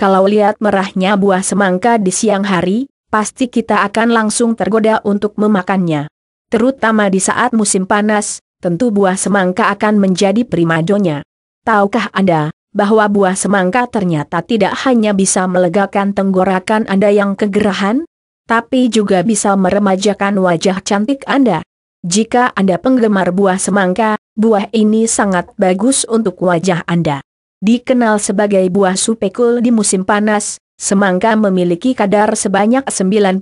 Kalau lihat merahnya buah semangka di siang hari, pasti kita akan langsung tergoda untuk memakannya. Terutama di saat musim panas, tentu buah semangka akan menjadi primadonya. Tahukah Anda, bahwa buah semangka ternyata tidak hanya bisa melegakan tenggorakan Anda yang kegerahan, tapi juga bisa meremajakan wajah cantik Anda. Jika Anda penggemar buah semangka, buah ini sangat bagus untuk wajah Anda. Dikenal sebagai buah supekul di musim panas, semangka memiliki kadar sebanyak 93%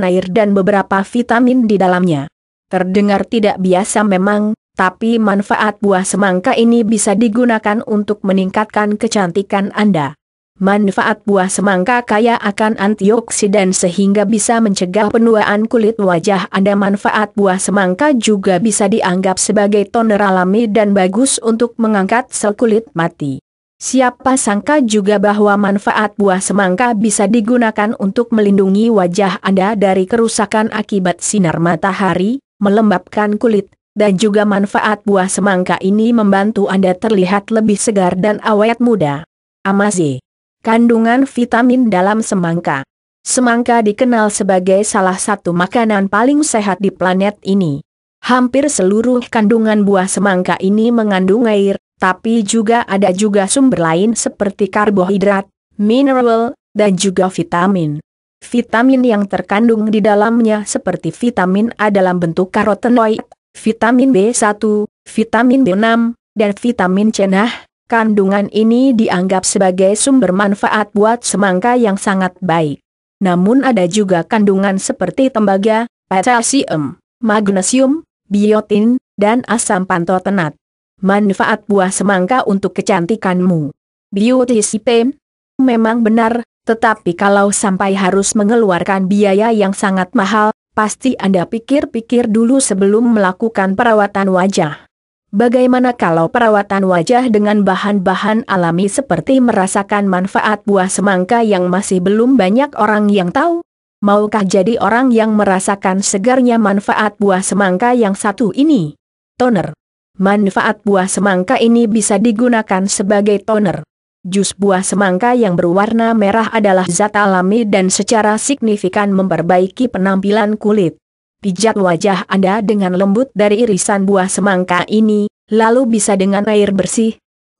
air dan beberapa vitamin di dalamnya. Terdengar tidak biasa memang, tapi manfaat buah semangka ini bisa digunakan untuk meningkatkan kecantikan Anda. Manfaat buah semangka kaya akan antioksidan sehingga bisa mencegah penuaan kulit wajah Anda. Manfaat buah semangka juga bisa dianggap sebagai toner alami dan bagus untuk mengangkat sel kulit mati. Siapa sangka juga bahwa manfaat buah semangka bisa digunakan untuk melindungi wajah Anda dari kerusakan akibat sinar matahari, melembabkan kulit, dan juga manfaat buah semangka ini membantu Anda terlihat lebih segar dan awet muda. Amaze Kandungan vitamin dalam semangka. Semangka dikenal sebagai salah satu makanan paling sehat di planet ini. Hampir seluruh kandungan buah semangka ini mengandung air, tapi juga ada juga sumber lain seperti karbohidrat, mineral, dan juga vitamin. Vitamin yang terkandung di dalamnya seperti vitamin A dalam bentuk karotenoid, vitamin B1, vitamin B6, dan vitamin C. Nah, Kandungan ini dianggap sebagai sumber manfaat buat semangka yang sangat baik. Namun ada juga kandungan seperti tembaga, potasium, magnesium, biotin, dan asam pantotenat. Manfaat buah semangka untuk kecantikanmu. Biotisipem? Memang benar, tetapi kalau sampai harus mengeluarkan biaya yang sangat mahal, pasti Anda pikir-pikir dulu sebelum melakukan perawatan wajah. Bagaimana kalau perawatan wajah dengan bahan-bahan alami seperti merasakan manfaat buah semangka yang masih belum banyak orang yang tahu? Maukah jadi orang yang merasakan segarnya manfaat buah semangka yang satu ini? Toner. Manfaat buah semangka ini bisa digunakan sebagai toner. Jus buah semangka yang berwarna merah adalah zat alami dan secara signifikan memperbaiki penampilan kulit pijat wajah Anda dengan lembut dari irisan buah semangka ini, lalu bisa dengan air bersih.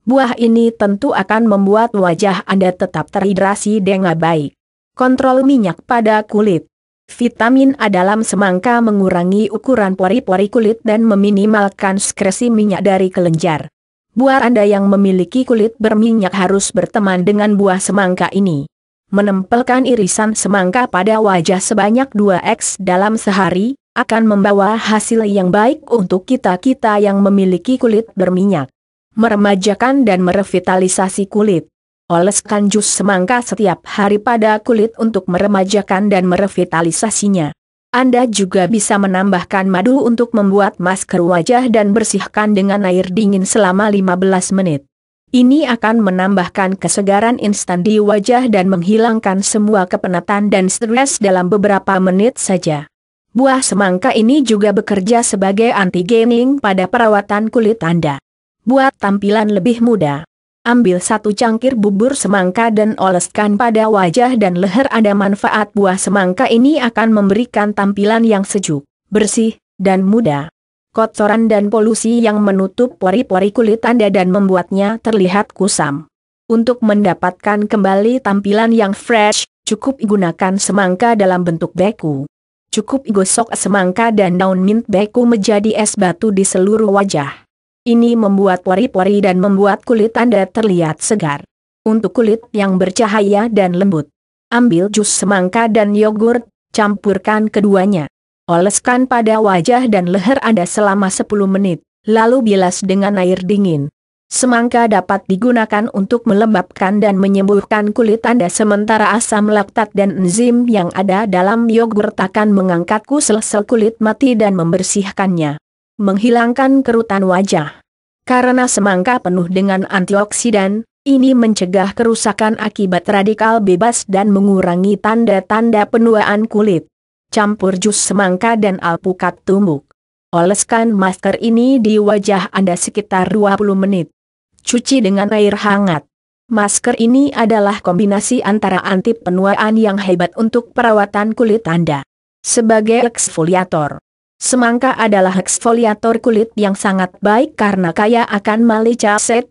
Buah ini tentu akan membuat wajah Anda tetap terhidrasi dengan baik. Kontrol minyak pada kulit. Vitamin A dalam semangka mengurangi ukuran pori-pori kulit dan meminimalkan sekresi minyak dari kelenjar. Buah Anda yang memiliki kulit berminyak harus berteman dengan buah semangka ini menempelkan irisan semangka pada wajah sebanyak dua x dalam sehari, akan membawa hasil yang baik untuk kita-kita yang memiliki kulit berminyak. Meremajakan dan merevitalisasi kulit. Oleskan jus semangka setiap hari pada kulit untuk meremajakan dan merevitalisasinya. Anda juga bisa menambahkan madu untuk membuat masker wajah dan bersihkan dengan air dingin selama 15 menit. Ini akan menambahkan kesegaran instan di wajah dan menghilangkan semua kepenatan dan stres dalam beberapa menit saja. Buah semangka ini juga bekerja sebagai anti-gaming pada perawatan kulit Anda. Buat tampilan lebih muda. Ambil satu cangkir bubur semangka dan oleskan pada wajah dan leher Anda manfaat buah semangka ini akan memberikan tampilan yang sejuk, bersih, dan muda kotoran dan polusi yang menutup pori-pori kulit Anda dan membuatnya terlihat kusam. Untuk mendapatkan kembali tampilan yang fresh, cukup gunakan semangka dalam bentuk beku. Cukup gosok semangka dan daun mint beku menjadi es batu di seluruh wajah. Ini membuat pori-pori dan membuat kulit Anda terlihat segar. Untuk kulit yang bercahaya dan lembut, ambil jus semangka dan yogurt, campurkan keduanya oleskan pada wajah dan leher Anda selama 10 menit, lalu bilas dengan air dingin. Semangka dapat digunakan untuk melembabkan dan menyembuhkan kulit Anda sementara asam laktat dan enzim yang ada dalam yogurt akan mengangkat kusel sel kulit mati dan membersihkannya. Menghilangkan kerutan wajah. Karena semangka penuh dengan antioksidan, ini mencegah kerusakan akibat radikal bebas dan mengurangi tanda-tanda penuaan kulit campur jus semangka dan alpukat tumbuk. Oleskan masker ini di wajah Anda sekitar 20 menit. Cuci dengan air hangat. Masker ini adalah kombinasi antara anti penuaan yang hebat untuk perawatan kulit Anda. Sebagai eksfoliator, semangka adalah eksfoliator kulit yang sangat baik karena kaya akan malicaset.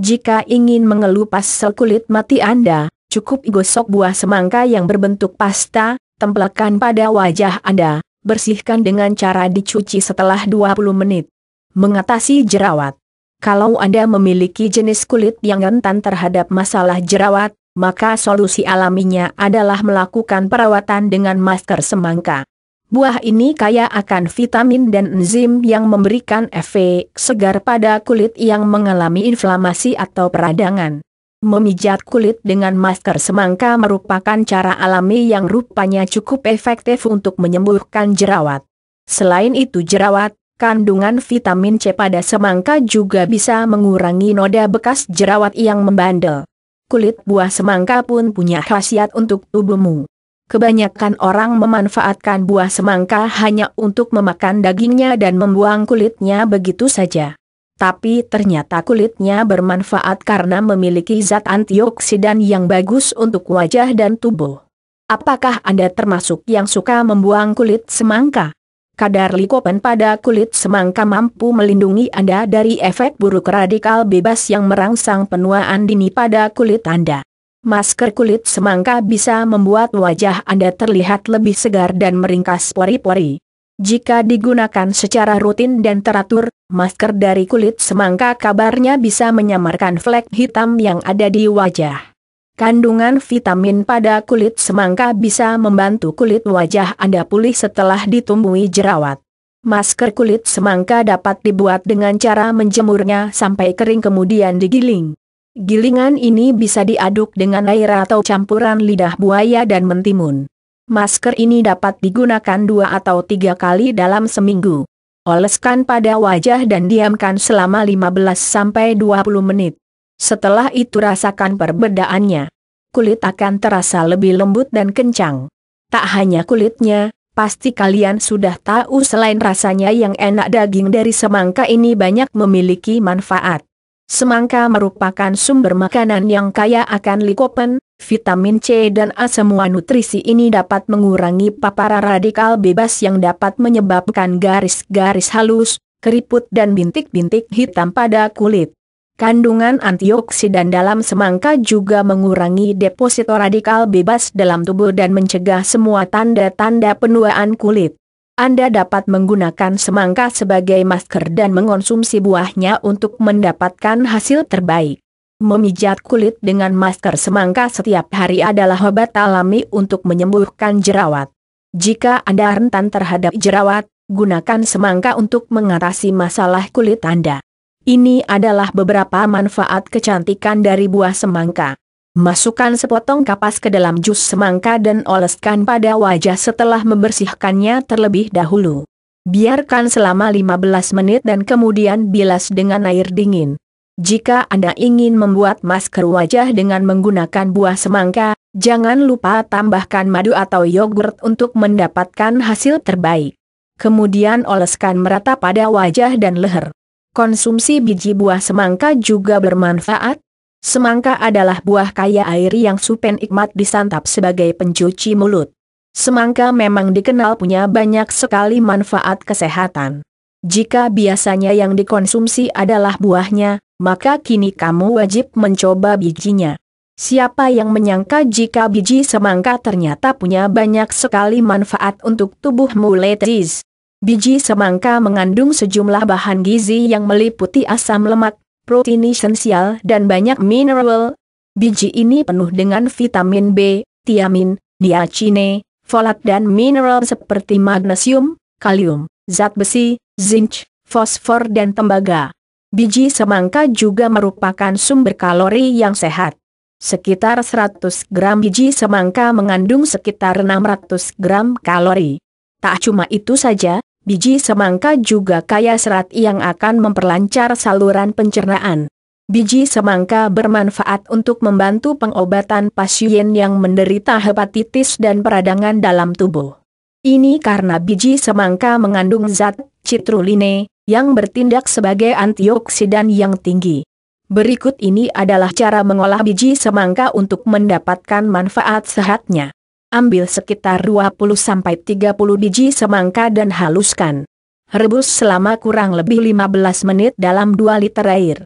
Jika ingin mengelupas sel kulit mati Anda, cukup gosok buah semangka yang berbentuk pasta, tempelkan pada wajah Anda, bersihkan dengan cara dicuci setelah 20 menit. Mengatasi jerawat. Kalau Anda memiliki jenis kulit yang rentan terhadap masalah jerawat, maka solusi alaminya adalah melakukan perawatan dengan masker semangka. Buah ini kaya akan vitamin dan enzim yang memberikan efek segar pada kulit yang mengalami inflamasi atau peradangan. Memijat kulit dengan masker semangka merupakan cara alami yang rupanya cukup efektif untuk menyembuhkan jerawat. Selain itu jerawat, kandungan vitamin C pada semangka juga bisa mengurangi noda bekas jerawat yang membandel. Kulit buah semangka pun punya khasiat untuk tubuhmu. Kebanyakan orang memanfaatkan buah semangka hanya untuk memakan dagingnya dan membuang kulitnya begitu saja tapi ternyata kulitnya bermanfaat karena memiliki zat antioksidan yang bagus untuk wajah dan tubuh. Apakah Anda termasuk yang suka membuang kulit semangka? Kadar likopen pada kulit semangka mampu melindungi Anda dari efek buruk radikal bebas yang merangsang penuaan dini pada kulit Anda. Masker kulit semangka bisa membuat wajah Anda terlihat lebih segar dan meringkas pori-pori. Jika digunakan secara rutin dan teratur, Masker dari kulit semangka kabarnya bisa menyamarkan flek hitam yang ada di wajah. Kandungan vitamin pada kulit semangka bisa membantu kulit wajah Anda pulih setelah ditumbuhi jerawat. Masker kulit semangka dapat dibuat dengan cara menjemurnya sampai kering kemudian digiling. Gilingan ini bisa diaduk dengan air atau campuran lidah buaya dan mentimun. Masker ini dapat digunakan dua atau tiga kali dalam seminggu oleskan pada wajah dan diamkan selama 15-20 menit. Setelah itu rasakan perbedaannya. Kulit akan terasa lebih lembut dan kencang. Tak hanya kulitnya, pasti kalian sudah tahu selain rasanya yang enak daging dari semangka ini banyak memiliki manfaat. Semangka merupakan sumber makanan yang kaya akan likopen, vitamin C dan A semua nutrisi ini dapat mengurangi paparan radikal bebas yang dapat menyebabkan garis-garis halus, keriput dan bintik-bintik hitam pada kulit. Kandungan antioksidan dalam semangka juga mengurangi deposito radikal bebas dalam tubuh dan mencegah semua tanda-tanda penuaan kulit. Anda dapat menggunakan semangka sebagai masker dan mengonsumsi buahnya untuk mendapatkan hasil terbaik. Memijat kulit dengan masker semangka setiap hari adalah obat alami untuk menyembuhkan jerawat. Jika Anda rentan terhadap jerawat, gunakan semangka untuk mengatasi masalah kulit Anda. Ini adalah beberapa manfaat kecantikan dari buah semangka. Masukkan sepotong kapas ke dalam jus semangka dan oleskan pada wajah setelah membersihkannya terlebih dahulu. Biarkan selama 15 menit dan kemudian bilas dengan air dingin. Jika Anda ingin membuat masker wajah dengan menggunakan buah semangka, jangan lupa tambahkan madu atau yogurt untuk mendapatkan hasil terbaik. Kemudian oleskan merata pada wajah dan leher. Konsumsi biji buah semangka juga bermanfaat. Semangka adalah buah kaya air yang supen ikmat disantap sebagai pencuci mulut. Semangka memang dikenal punya banyak sekali manfaat kesehatan. Jika biasanya yang dikonsumsi adalah buahnya, maka kini kamu wajib mencoba bijinya. Siapa yang menyangka jika biji semangka ternyata punya banyak sekali manfaat untuk tubuhmu letis. Biji semangka mengandung sejumlah bahan gizi yang meliputi asam lemak, protein esensial dan banyak mineral. Biji ini penuh dengan vitamin B, tiamin, niacine, folat dan mineral seperti magnesium, kalium, zat besi, zinc, fosfor dan tembaga. Biji semangka juga merupakan sumber kalori yang sehat. Sekitar 100 gram biji semangka mengandung sekitar 600 gram kalori. Tak cuma itu saja, biji semangka juga kaya serat yang akan memperlancar saluran pencernaan. Biji semangka bermanfaat untuk membantu pengobatan pasien yang menderita hepatitis dan peradangan dalam tubuh. Ini karena biji semangka mengandung zat citruline, yang bertindak sebagai antioksidan yang tinggi. Berikut ini adalah cara mengolah biji semangka untuk mendapatkan manfaat sehatnya. Ambil sekitar 20-30 biji semangka dan haluskan. Rebus selama kurang lebih 15 menit dalam 2 liter air.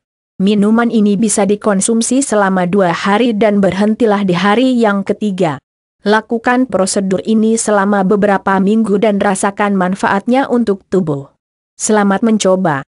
Minuman ini bisa dikonsumsi selama 2 hari dan berhentilah di hari yang ketiga. Lakukan prosedur ini selama beberapa minggu dan rasakan manfaatnya untuk tubuh. Selamat mencoba.